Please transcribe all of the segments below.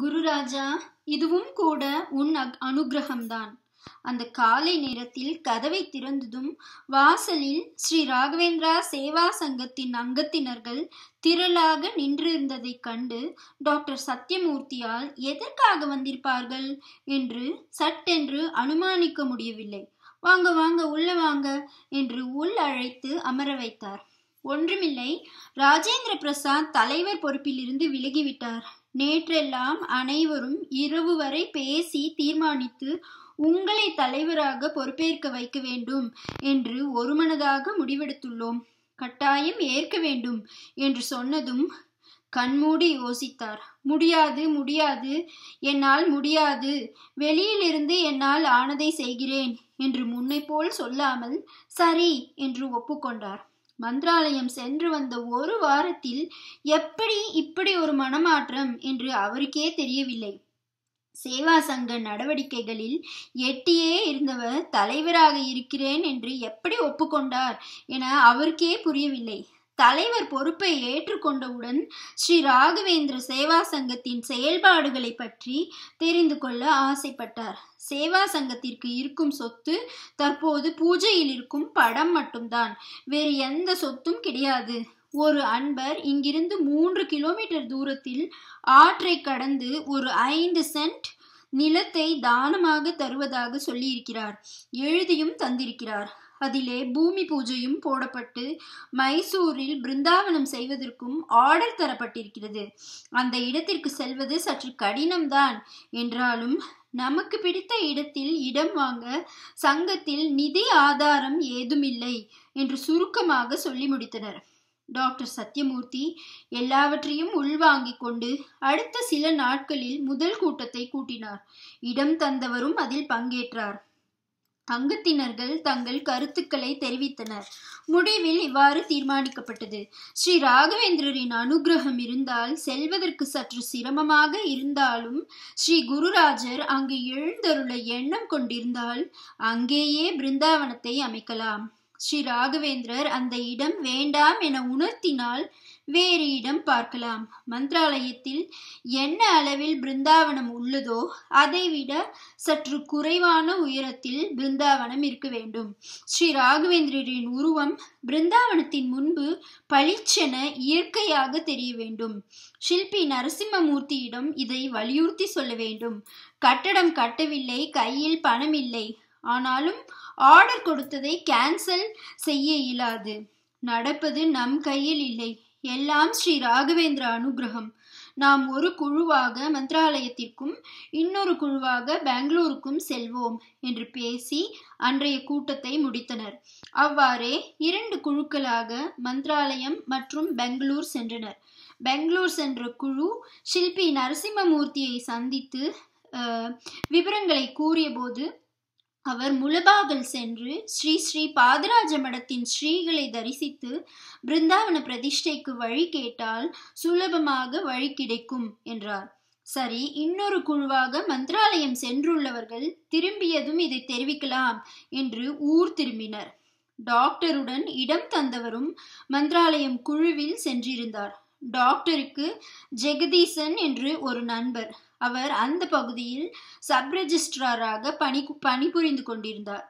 குருராஜா இதுவும் கூட உன் அனுகிரகம்தான் அந்த காலை நேரத்தில் கதவை திறந்ததும் வாசலில் ஸ்ரீ ராகவேந்திரா சேவா சங்கத்தின் அங்கத்தினர்கள் திரளாக நின்றிருந்ததைக் கண்டு டாக்டர் சத்யமூர்த்தியால் எதற்காக வந்திருப்பார்கள் என்று சட்டென்று அனுமானிக்க முடியவில்லை வாங்க வாங்க உள்ள வாங்க என்று உள் அழைத்து அமர வைத்தார் ஒன்றுமில்லை ராஜேந்திர பிரசாத் தலைவர் பொறுப்பிலிருந்து விலகிவிட்டார் நேற்றெல்லாம் அனைவரும் இரவு வரை பேசி தீர்மானித்து உங்களை தலைவராக பொறுப்பேற்க வைக்க வேண்டும் என்று ஒருமனதாக முடிவெடுத்துள்ளோம் கட்டாயம் ஏற்க வேண்டும் என்று சொன்னதும் கண்மூடி யோசித்தார் முடியாது முடியாது என்னால் முடியாது வெளியிலிருந்து என்னால் ஆனதை செய்கிறேன் என்று முன்னை போல் சொல்லாமல் சரி என்று ஒப்புக்கொண்டார் மந்திராலயம் சென்று வந்த ஒரு வாரத்தில் எப்படி இப்படி ஒரு மனமாற்றம் என்று அவருக்கே தெரியவில்லை சேவா சங்க நடவடிக்கைகளில் எட்டியே இருந்தவர் தலைவராக இருக்கிறேன் என்று எப்படி ஒப்புக்கொண்டார் என அவருக்கே புரியவில்லை தலைவர் பொறுப்பை ஏற்றுக்கொண்டவுடன் ஸ்ரீ ராகவேந்திர சேவா சங்கத்தின் செயல்பாடுகளை பற்றி தெரிந்து கொள்ள ஆசைப்பட்டார் சேவா சங்கத்திற்கு இருக்கும் சொத்து தற்போது பூஜையில் இருக்கும் படம் மட்டும்தான் வேறு எந்த சொத்தும் கிடையாது ஒரு அன்பர் இங்கிருந்து மூன்று கிலோமீட்டர் தூரத்தில் ஆற்றை கடந்து ஒரு ஐந்து சென்ட் நிலத்தை தானமாக தருவதாக சொல்லியிருக்கிறார் எழுதியும் தந்திருக்கிறார் அதிலே பூமி பூஜையும் போடப்பட்டு மைசூரில் பிருந்தாவனம் செய்வதற்கும் ஆர்டர் தரப்பட்டிருக்கிறது அந்த இடத்திற்கு செல்வது சற்று கடினம்தான் என்றாலும் நமக்கு பிடித்த இடத்தில் இடம் வாங்க சங்கத்தில் நிதி ஆதாரம் ஏதுமில்லை என்று சுருக்கமாக சொல்லி முடித்தனர் டாக்டர் சத்யமூர்த்தி எல்லாவற்றையும் உள்வாங்கிக் கொண்டு அடுத்த சில நாட்களில் முதல் கூட்டத்தை கூட்டினார் இடம் தந்தவரும் அதில் பங்கேற்றார் அங்கத்தினர்கள் தங்கள் கருத்துக்களை தெரிவித்தனர் முடிவில் இவ்வாறு தீர்மானிக்கப்பட்டது ஸ்ரீ ராகவேந்திரரின் அனுகிரகம் இருந்தால் செல்வதற்கு சற்று சிரமமாக இருந்தாலும் ஸ்ரீ குருராஜர் அங்கு எழுந்தருள எண்ணம் கொண்டிருந்தால் அங்கேயே பிருந்தாவனத்தை அமைக்கலாம் ஸ்ரீ ராகவேந்திரர் அந்த இடம் வேண்டாம் என உணர்த்தினால் வேறு இடம் பார்க்கலாம் மந்திராலயத்தில் என்ன அளவில் பிருந்தாவனம் உள்ளதோ அதைவிட சற்று குறைவான உயரத்தில் பிருந்தாவனம் இருக்க வேண்டும் ஸ்ரீ ராகவேந்திரரின் உருவம் பிருந்தாவனத்தின் முன்பு பளிச்சென இயற்கையாக தெரிய வேண்டும் ஷில்பி நரசிம்மமூர்த்தியிடம் இதை வலியுறுத்தி சொல்ல வேண்டும் கட்டடம் கட்டவில்லை கையில் பணம் இல்லை ஆனாலும் ஆர்டர் கொடுத்ததை கேன்சல் செய்ய இயலாது நடப்பது நம் கையில் இல்லை எல்லாம் ஸ்ரீ ராகவேந்திர அனுகிரகம் நாம் ஒரு குழுவாக மந்திராலயத்திற்கும் இன்னொரு குழுவாக பெங்களூருக்கும் செல்வோம் என்று பேசி அன்றைய கூட்டத்தை முடித்தனர் அவ்வாறே இரண்டு குழுக்களாக மந்திராலயம் மற்றும் பெங்களூர் சென்றனர் பெங்களூர் சென்ற குழு சில்பி நரசிம்மமூர்த்தியை சந்தித்து விவரங்களை கூறியபோது அவர் முழுபாகல் சென்று ஸ்ரீ ஸ்ரீ பாதராஜ மடத்தின் ஸ்ரீகளை தரிசித்து பிருந்தாவன பிரதிஷ்டைக்கு வழி கேட்டால் சுலபமாக வழி கிடைக்கும் என்றார் சரி இன்னொரு குழுவாக மந்திராலயம் சென்றுள்ளவர்கள் திரும்பியதும் இதை தெரிவிக்கலாம் என்று ஊர் திரும்பினர் டாக்டருடன் இடம் தந்தவரும் மந்திராலயம் குழுவில் சென்றிருந்தார் டாக்டருக்கு ஜெகதீசன் என்று ஒரு நண்பர் அவர் அந்த பகுதியில் சப்ரெஜிஸ்ட்ராராக பணி பணிபுரிந்து கொண்டிருந்தார்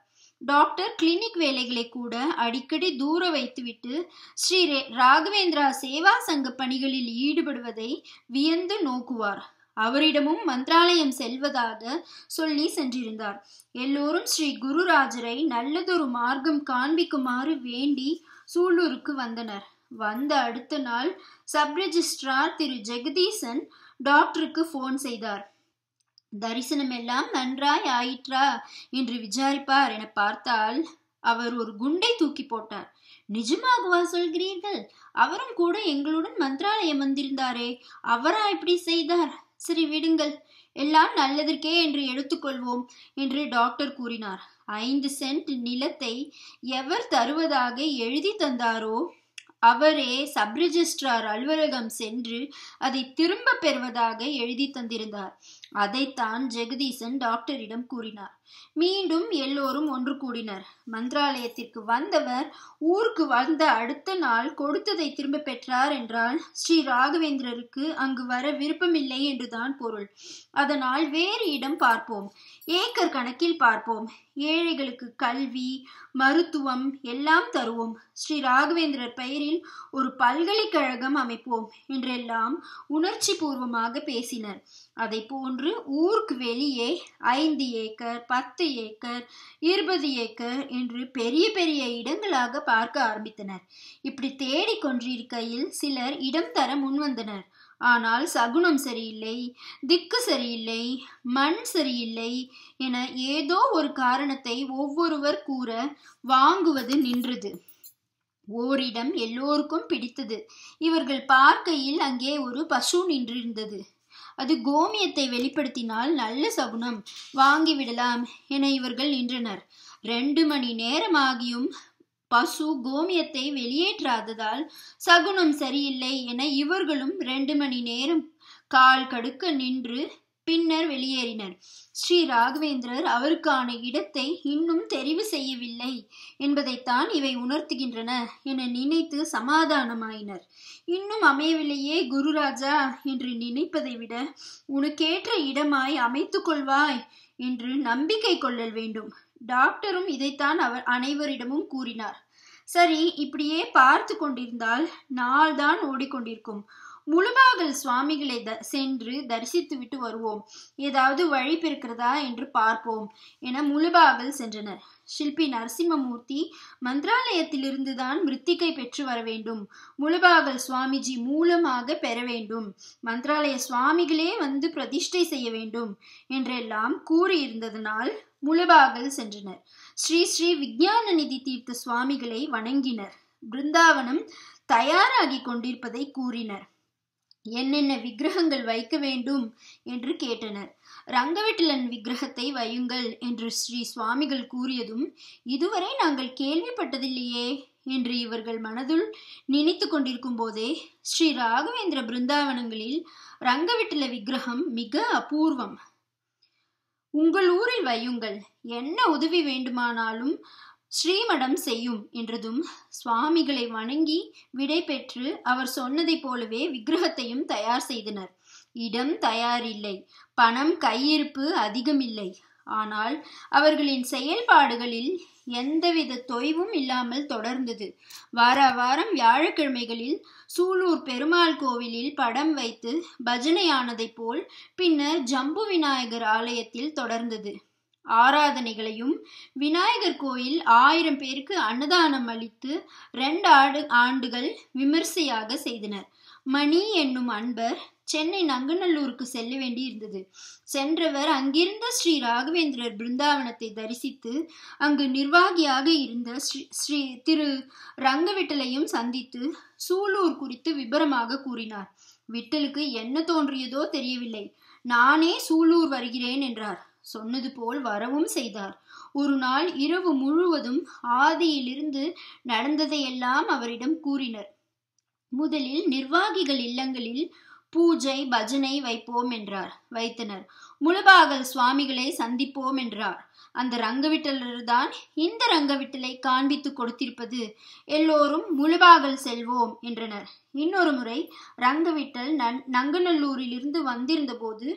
டாக்டர் கிளினிக் வேலைகளை கூட அடிக்கடி தூர வைத்துவிட்டு ஸ்ரீ ராகவேந்திரா சேவா சங்க பணிகளில் ஈடுபடுவதை வியந்து நோக்குவார் அவரிடமும் மந்திராலயம் செல்வதாக சொல்லி சென்றிருந்தார் எல்லோரும் ஸ்ரீ குருராஜரை நல்லதொரு மார்க்கம் காண்பிக்குமாறு வேண்டி சூலூருக்கு வந்தனர் வந்த அடுத்த நாள் சப்ரெஜிஸ்ட்ரார் திரு ஜெகதீசன் டாக்டருக்கு போன் செய்தார் தரிசனம் எல்லாம் நன்றாய் ஆயிற்றா என்று விசாரிப்பார் என பார்த்தால் அவர் ஒரு குண்டை தூக்கி போட்டார் நிஜமாகவா சொல்கிறீர்கள் அவரும் கூட எங்களுடன் மந்திராலயம் வந்திருந்தாரே அவரா இப்படி செய்தார் சரி விடுங்கள் எல்லாம் நல்லதற்கே என்று எடுத்துக்கொள்வோம் என்று டாக்டர் கூறினார் ஐந்து சென்ட் நிலத்தை எவர் தருவதாக எழுதி தந்தாரோ அவரே சப்ரிஜிஸ்ட்ரார் அலுவலகம் சென்று அதை திரும்ப பெறுவதாக எழுதி தந்திருந்தார் அதைத்தான் ஜெகதீசன் டாக்டரிடம் கூறினார் மீண்டும் எல்லோரும் ஒன்று கூடினர் மந்திராலயத்திற்கு வந்தவர் ஊருக்கு வந்த அடுத்த நாள் கொடுத்ததை திரும்ப பெற்றார் என்றால் ஸ்ரீ ராகவேந்திரருக்கு அங்கு வர விருப்பமில்லை என்றுதான் பொருள் அதனால் வேறு இடம் பார்ப்போம் ஏக்கர் கணக்கில் பார்ப்போம் ஏழைகளுக்கு கல்வி மருத்துவம் எல்லாம் தருவோம் ஸ்ரீ ராகவேந்திரர் பெயரில் ஒரு பல்கலைக்கழகம் அமைப்போம் என்றெல்லாம் உணர்ச்சி பூர்வமாக பேசினர் அதை போன்று ஊருக்கு வெளியே ஐந்து ஏக்கர் பத்து ஏக்கர் இருபது ஏக்கர் என்று பெரிய பெரிய இடங்களாக பார்க்க ஆரம்பித்தனர் இப்படி தேடிக் கொண்டிருக்கையில் சிலர் இடம் தர முன்வந்தனர் ஆனால் சகுனம் சரியில்லை திக்கு சரியில்லை மண் சரியில்லை என ஏதோ ஒரு காரணத்தை ஒவ்வொருவர் கூற வாங்குவது நின்றது ஓரிடம் எல்லோருக்கும் பிடித்தது இவர்கள் பார்க்கையில் அங்கே ஒரு பசு நின்றிருந்தது அது கோமியத்தை வெளிப்படுத்தினால் நல்ல சகுனம் வாங்கிவிடலாம் என இவர்கள் நின்றனர் ரெண்டு மணி நேரம் ஆகியும் பசு கோமியத்தை வெளியேற்றாததால் சகுனம் சரியில்லை என இவர்களும் ரெண்டு மணி நேரம் கால் கடுக்க நின்று பின்னர் வெளியேறினர் ஸ்ரீ ராகவேந்திரர் அவருக்கான இடத்தை இன்னும் தெரிவு செய்யவில்லை என்பதைத்தான் இவை உணர்த்துகின்றன என நினைத்து சமாதானமாயினர் இன்னும் அமையவில்லையே குருராஜா என்று நினைப்பதை விட உனக்கேற்ற இடமாய் அமைத்து கொள்வாய் என்று நம்பிக்கை கொள்ளல் வேண்டும் டாக்டரும் இதைத்தான் அவர் அனைவரிடமும் கூறினார் சரி இப்படியே பார்த்து கொண்டிருந்தால் நாள்தான் ஓடிக்கொண்டிருக்கும் முழுபாகல் சுவாமிகளை த சென்று தரிசித்துவிட்டு வருவோம் ஏதாவது வழி பிறக்கிறதா என்று பார்ப்போம் என முழுபாகல் சென்றனர் ஷில்பி நரசிம்மமூர்த்தி மந்திராலயத்திலிருந்து தான் மிருத்திகை பெற்று வர வேண்டும் முழுபாகல் சுவாமிஜி மூலமாக பெற வேண்டும் மந்திராலய சுவாமிகளே வந்து பிரதிஷ்டை செய்ய வேண்டும் என்றெல்லாம் கூறியிருந்ததனால் முழுபாகல் சென்றனர் ஸ்ரீ ஸ்ரீ விஜயான நிதி தீர்த்த சுவாமிகளை வணங்கினர் பிருந்தாவனம் தயாராகி கொண்டிருப்பதை கூறினர் என்னென்ன விக்கிரகங்கள் வைக்க வேண்டும் என்று கேட்டனர் ரங்கவெட்டிலன் விக்கிரகத்தை வையுங்கள் என்று ஸ்ரீ சுவாமிகள் கூறியதும் இதுவரை நாங்கள் கேள்விப்பட்டதில்லையே என்று இவர்கள் மனதுள் நினைத்து கொண்டிருக்கும் போதே ஸ்ரீ ராகவேந்திர பிருந்தாவனங்களில் ரங்கவிட்டில விக்கிரகம் மிக அபூர்வம் உங்கள் ஊரில் வையுங்கள் என்ன உதவி வேண்டுமானாலும் ஸ்ரீமடம் செய்யும் என்றதும் சுவாமிகளை வணங்கி விடை பெற்று அவர் சொன்னதைப் போலவே விக்கிரகத்தையும் தயார் செய்தனர் இடம் தயாரில்லை பணம் கையிருப்பு அதிகமில்லை ஆனால் அவர்களின் செயல்பாடுகளில் எந்தவித தொய்வும் இல்லாமல் தொடர்ந்தது வார வாரம் வியாழக்கிழமைகளில் சூலூர் பெருமாள் கோவிலில் படம் வைத்து பஜனையானதைப் போல் பின்னர் ஜம்பு விநாயகர் ஆலயத்தில் தொடர்ந்தது ஆராதனைகளையும் விநாயகர் கோயில் ஆயிரம் பேருக்கு அன்னதானம் அளித்து ரெண்டு ஆடு ஆண்டுகள் விமர்சையாக செய்தனர் மணி என்னும் அன்பர் சென்னை நங்கநல்லூருக்கு செல்ல வேண்டி இருந்தது சென்றவர் அங்கிருந்த ஸ்ரீ ராகவேந்திரர் பிருந்தாவனத்தை தரிசித்து அங்கு நிர்வாகியாக இருந்த ஸ்ரீ ஸ்ரீ திரு ரங்கவிட்டலையும் சந்தித்து சூலூர் குறித்து விபரமாக கூறினார் விட்டலுக்கு என்ன தோன்றியதோ தெரியவில்லை நானே சூலூர் வருகிறேன் என்றார் சொன்னது போல் வரவும் செய்தார் ஒரு நாள் இரவு முழுவதும் ஆதியிலிருந்து நடந்ததையெல்லாம் அவரிடம் கூறினர் முதலில் நிர்வாகிகள் இல்லங்களில் பூஜை பஜனை வைப்போம் என்றார் வைத்தனர் முழுபாகல் சுவாமிகளை சந்திப்போம் என்றார் அந்த ரங்கவிட்டலர்தான் இந்த ரங்கவிட்டலை காண்பித்து கொடுத்திருப்பது எல்லோரும் முழுபாகல் செல்வோம் என்றனர் இன்னொரு முறை ரங்கவிட்டல் நன் நங்கநல்லூரிலிருந்து வந்திருந்தபோது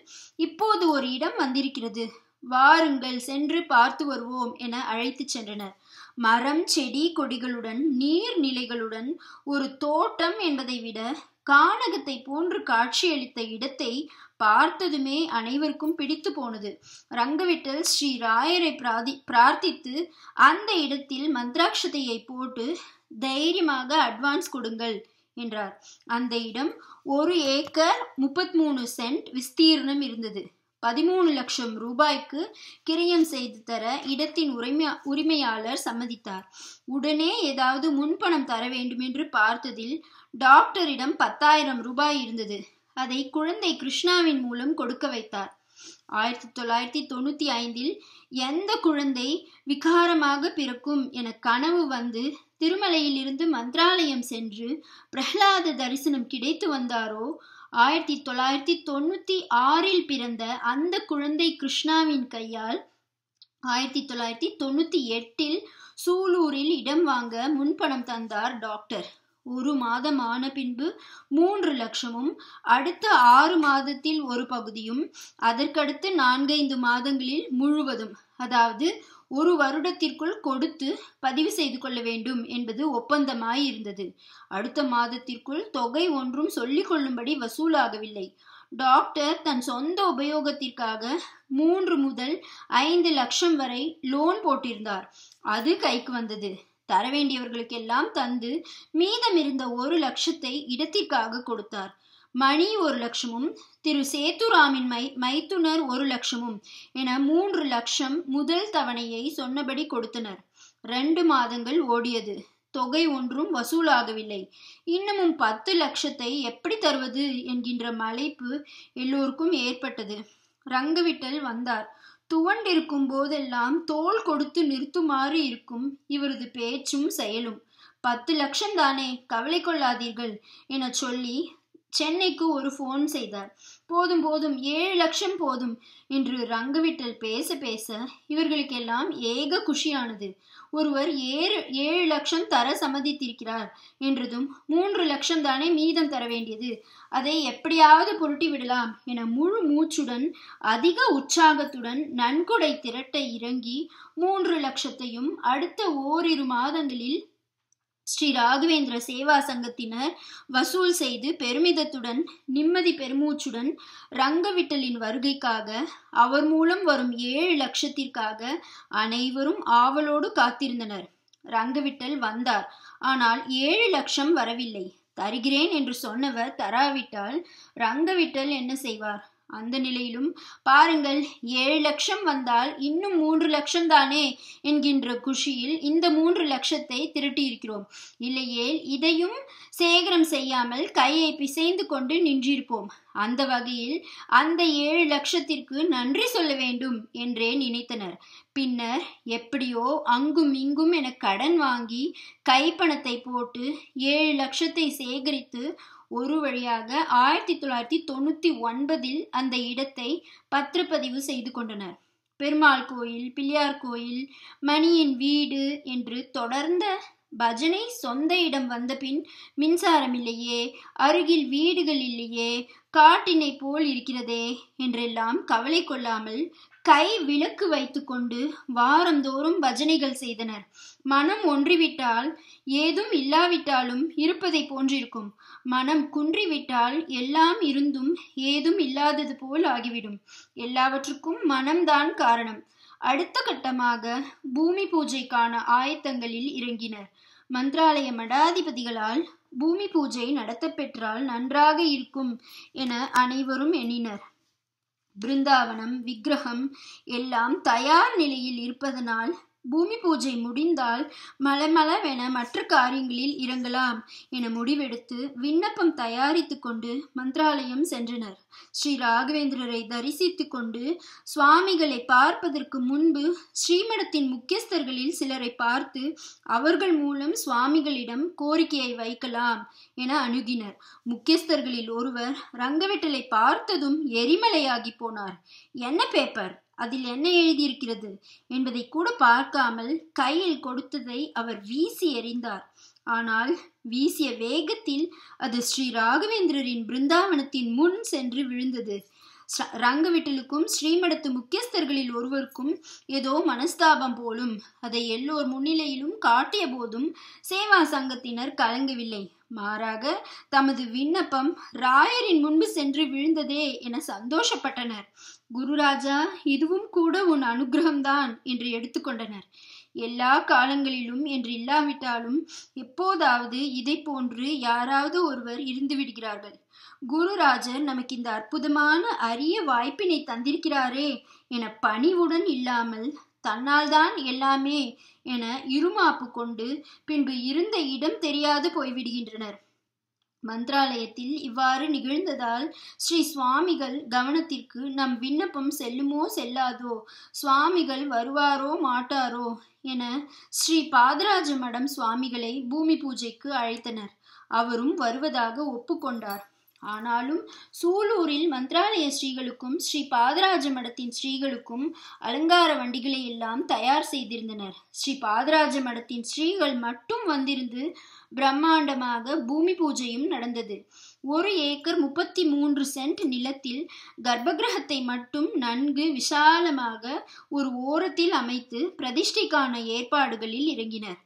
இப்போது ஒரு இடம் வந்திருக்கிறது வாருங்கள் சென்று பார்த்து வருவோம் என அழைத்து சென்றனர் மரம் செடி கொடிகளுடன் நீர்நிலைகளுடன் ஒரு தோட்டம் என்பதை விட கானகத்தை போன்று காட்சியளித்த இடத்தை பார்த்ததுமே அனைவருக்கும் பிடித்து போனது ரங்கவிட்டல் ஸ்ரீ ராயரை பிராதி பிரார்த்தித்து அந்த இடத்தில் மந்திராட்சதையை போட்டு தைரியமாக அட்வான்ஸ் கொடுங்கள் என்றார் அந்த இடம் ஒரு ஏக்கர் முப்பத்தி மூணு சென்ட் விஸ்தீர்ணம் இருந்தது பதிமூணு லட்சம் ரூபாய்க்கு கிரியம் செய்து தர இடத்தின் உரிமையா உரிமையாளர் சம்மதித்தார் உடனே ஏதாவது முன்பணம் தர வேண்டும் என்று பார்த்ததில் டாக்டரிடம் பத்தாயிரம் ரூபாய் இருந்தது அதை குழந்தை கிருஷ்ணாவின் மூலம் கொடுக்க வைத்தார் ஆயிரத்தி தொள்ளாயிரத்தி தொண்ணூற்றி ஐந்தில் எந்த குழந்தை விகாரமாக பிறக்கும் என கனவு வந்து திருமலையிலிருந்து மந்திராலயம் சென்று பிரஹ்லாத தரிசனம் கிடைத்து வந்தாரோ ஆயிரத்தி தொள்ளாயிரத்தி தொண்ணூற்றி ஆறில் பிறந்த அந்த குழந்தை கிருஷ்ணாவின் கையால் ஆயிரத்தி தொள்ளாயிரத்தி தொண்ணூற்றி எட்டில் சூலூரில் இடம் வாங்க முன்பணம் தந்தார் டாக்டர் ஒரு மாதம் ஆன பின்பு மூன்று லட்சமும் அடுத்த ஆறு மாதத்தில் ஒரு பகுதியும் அதற்கடுத்து நான்கைந்து மாதங்களில் முழுவதும் அதாவது ஒரு வருடத்திற்குள் கொடுத்து பதிவு செய்து கொள்ள வேண்டும் என்பது ஒப்பந்தமாய் இருந்தது அடுத்த மாதத்திற்குள் தொகை ஒன்றும் சொல்லிக் கொள்ளும்படி வசூலாகவில்லை டாக்டர் தன் சொந்த உபயோகத்திற்காக மூன்று முதல் ஐந்து லட்சம் வரை லோன் போட்டிருந்தார் அது கைக்கு வந்தது தர வேண்டியவர்களுக்கெல்லாம் தந்து இருந்த ஒரு லட்சத்தை இடத்திற்காக கொடுத்தார் மணி ஒரு லட்சமும் திரு சேத்துராமின் மை மைத்துனர் ஒரு லட்சமும் என மூன்று லட்சம் முதல் தவணையை சொன்னபடி கொடுத்தனர் ரெண்டு மாதங்கள் ஓடியது தொகை ஒன்றும் வசூலாகவில்லை இன்னமும் பத்து லட்சத்தை எப்படி தருவது என்கின்ற மலைப்பு எல்லோருக்கும் ஏற்பட்டது ரங்கவிட்டல் வந்தார் துவண்டிருக்கும் போதெல்லாம் தோல் கொடுத்து நிறுத்துமாறு இருக்கும் இவரது பேச்சும் செயலும் பத்து லட்சம் தானே கவலை கொள்ளாதீர்கள் என சொல்லி சென்னைக்கு ஒரு போன் செய்தார் போதும் போதும் ஏழு லட்சம் போதும் என்று ரங்கவிட்டல் பேச பேச இவர்களுக்கெல்லாம் ஏக குஷியானது ஒருவர் ஏழு ஏழு லட்சம் தர சம்மதித்திருக்கிறார் என்றதும் மூன்று லட்சம் தானே மீதம் தர வேண்டியது அதை எப்படியாவது புரட்டி விடலாம் என முழு மூச்சுடன் அதிக உற்சாகத்துடன் நன்கொடை திரட்ட இறங்கி மூன்று லட்சத்தையும் அடுத்த ஓரிரு மாதங்களில் ஸ்ரீ ராகவேந்திர சேவா சங்கத்தினர் வசூல் செய்து பெருமிதத்துடன் நிம்மதி பெருமூச்சுடன் ரங்கவிட்டலின் வருகைக்காக அவர் மூலம் வரும் ஏழு லட்சத்திற்காக அனைவரும் ஆவலோடு காத்திருந்தனர் ரங்கவிட்டல் வந்தார் ஆனால் ஏழு லட்சம் வரவில்லை தருகிறேன் என்று சொன்னவர் தராவிட்டால் ரங்கவிட்டல் என்ன செய்வார் அந்த நிலையிலும் பாருங்கள் ஏழு லட்சம் வந்தால் இன்னும் மூன்று லட்சம் தானே என்கின்ற குஷியில் இந்த மூன்று லட்சத்தை திரட்டியிருக்கிறோம் இல்லையேல் இதையும் சேகரம் செய்யாமல் கையை பிசைந்து கொண்டு நின்றிருப்போம் அந்த வகையில் அந்த ஏழு லட்சத்திற்கு நன்றி சொல்ல வேண்டும் என்றே நினைத்தனர் பின்னர் எப்படியோ அங்கும் இங்கும் என கடன் வாங்கி கைப்பணத்தை போட்டு ஏழு லட்சத்தை சேகரித்து ஒரு வழியாக ஆயிரத்தி தொள்ளாயிரத்தி தொண்ணூத்தி ஒன்பதில் அந்த இடத்தை பத்திரப்பதிவு செய்து கொண்டனர் பெருமாள் கோயில் பிள்ளையார் கோயில் மணியின் வீடு என்று தொடர்ந்த பஜனை சொந்த இடம் வந்த பின் மின்சாரம் இல்லையே அருகில் வீடுகள் இல்லையே காட்டினை போல் இருக்கிறதே என்றெல்லாம் கவலை கொள்ளாமல் கை விளக்கு வைத்துக்கொண்டு வாரந்தோறும் பஜனைகள் செய்தனர் மனம் ஒன்றிவிட்டால் ஏதும் இல்லாவிட்டாலும் இருப்பதை போன்றிருக்கும் மனம் குன்றிவிட்டால் எல்லாம் இருந்தும் ஏதும் இல்லாதது போல் ஆகிவிடும் எல்லாவற்றுக்கும் மனம்தான் காரணம் அடுத்த கட்டமாக பூமி பூஜைக்கான ஆயத்தங்களில் இறங்கினர் மந்திராலய மடாதிபதிகளால் பூமி பூஜை நடத்தப்பெற்றால் நன்றாக இருக்கும் என அனைவரும் எண்ணினர் பிருந்தாவனம் விக்கிரகம் எல்லாம் தயார் நிலையில் இருப்பதனால் பூமி பூஜை முடிந்தால் மலமளவென மற்ற காரியங்களில் இறங்கலாம் என முடிவெடுத்து விண்ணப்பம் தயாரித்து கொண்டு மந்திராலயம் சென்றனர் ஸ்ரீ ராகவேந்திரரை தரிசித்து கொண்டு சுவாமிகளை பார்ப்பதற்கு முன்பு ஸ்ரீமடத்தின் முக்கியஸ்தர்களில் சிலரை பார்த்து அவர்கள் மூலம் சுவாமிகளிடம் கோரிக்கையை வைக்கலாம் என அணுகினர் முக்கியஸ்தர்களில் ஒருவர் ரங்கவெட்டலை பார்த்ததும் எரிமலையாகி போனார் என்ன பேப்பர் அதில் என்ன எழுதியிருக்கிறது என்பதை கூட பார்க்காமல் கையில் கொடுத்ததை அவர் வீசி எறிந்தார் ஆனால் வீசிய வேகத்தில் அது ஸ்ரீ ராகவேந்திரரின் பிருந்தாவனத்தின் முன் சென்று விழுந்தது ரங்க ஸ்ரீமடத்து முக்கியஸ்தர்களில் ஒருவருக்கும் ஏதோ மனஸ்தாபம் போலும் அதை எல்லோர் முன்னிலையிலும் காட்டிய போதும் சேவா சங்கத்தினர் கலங்கவில்லை மாறாக தமது விண்ணப்பம் ராயரின் முன்பு சென்று விழுந்ததே என சந்தோஷப்பட்டனர் குருராஜா இதுவும் கூட உன் அனுகிரகம்தான் என்று எடுத்துக்கொண்டனர் எல்லா காலங்களிலும் என்று இல்லாவிட்டாலும் எப்போதாவது இதை போன்று யாராவது ஒருவர் இருந்து விடுகிறார்கள் குருராஜர் நமக்கு இந்த அற்புதமான அரிய வாய்ப்பினை தந்திருக்கிறாரே என பணிவுடன் இல்லாமல் தன்னால் தான் எல்லாமே என இருமாப்பு கொண்டு பின்பு இருந்த இடம் தெரியாது போய்விடுகின்றனர் மந்திராலயத்தில் இவ்வாறு நிகழ்ந்ததால் ஸ்ரீ சுவாமிகள் கவனத்திற்கு நம் விண்ணப்பம் செல்லுமோ செல்லாதோ சுவாமிகள் வருவாரோ மாட்டாரோ என ஸ்ரீ பாதராஜ மடம் சுவாமிகளை பூமி பூஜைக்கு அழைத்தனர் அவரும் வருவதாக ஒப்புக்கொண்டார் ஆனாலும் சூலூரில் மந்திராலய ஸ்ரீகளுக்கும் ஸ்ரீ பாதராஜ மடத்தின் ஸ்ரீகளுக்கும் அலங்கார வண்டிகளை எல்லாம் தயார் செய்திருந்தனர் ஸ்ரீ பாதராஜ மடத்தின் ஸ்ரீகள் மட்டும் வந்திருந்து பிரம்மாண்டமாக பூமி பூஜையும் நடந்தது ஒரு ஏக்கர் முப்பத்தி மூன்று சென்ட் நிலத்தில் கர்ப்பகிரகத்தை மட்டும் நன்கு விசாலமாக ஒரு ஓரத்தில் அமைத்து பிரதிஷ்டைக்கான ஏற்பாடுகளில் இறங்கினர்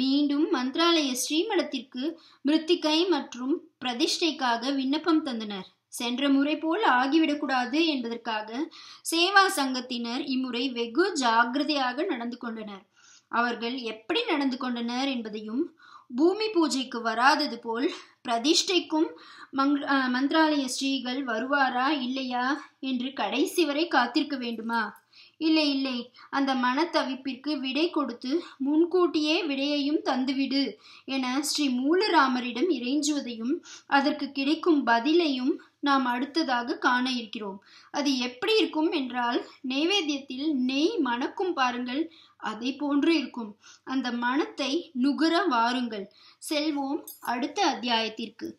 மீண்டும் மந்திராலய ஸ்ரீமடத்திற்கு மிருத்திகை மற்றும் பிரதிஷ்டைக்காக விண்ணப்பம் தந்தனர் சென்ற முறை போல் ஆகிவிடக்கூடாது என்பதற்காக சேவா சங்கத்தினர் இம்முறை வெகு ஜாகிரதையாக நடந்து கொண்டனர் அவர்கள் எப்படி நடந்து கொண்டனர் என்பதையும் பூமி பூஜைக்கு வராதது போல் பிரதிஷ்டைக்கும் மங் மந்திராலய ஸ்ரீகள் வருவாரா இல்லையா என்று கடைசி வரை காத்திருக்க வேண்டுமா இல்லை இல்லை அந்த மனத்தவிப்பிற்கு விடை கொடுத்து முன்கூட்டியே விடையையும் தந்துவிடு என ஸ்ரீ மூலராமரிடம் இறைஞ்சுவதையும் அதற்கு கிடைக்கும் பதிலையும் நாம் அடுத்ததாக காண இருக்கிறோம் அது எப்படி இருக்கும் என்றால் நெய்வேத்தியத்தில் நெய் மணக்கும் பாருங்கள் அதை போன்று இருக்கும் அந்த மனத்தை நுகர வாருங்கள் செல்வோம் அடுத்த அத்தியாயத்திற்கு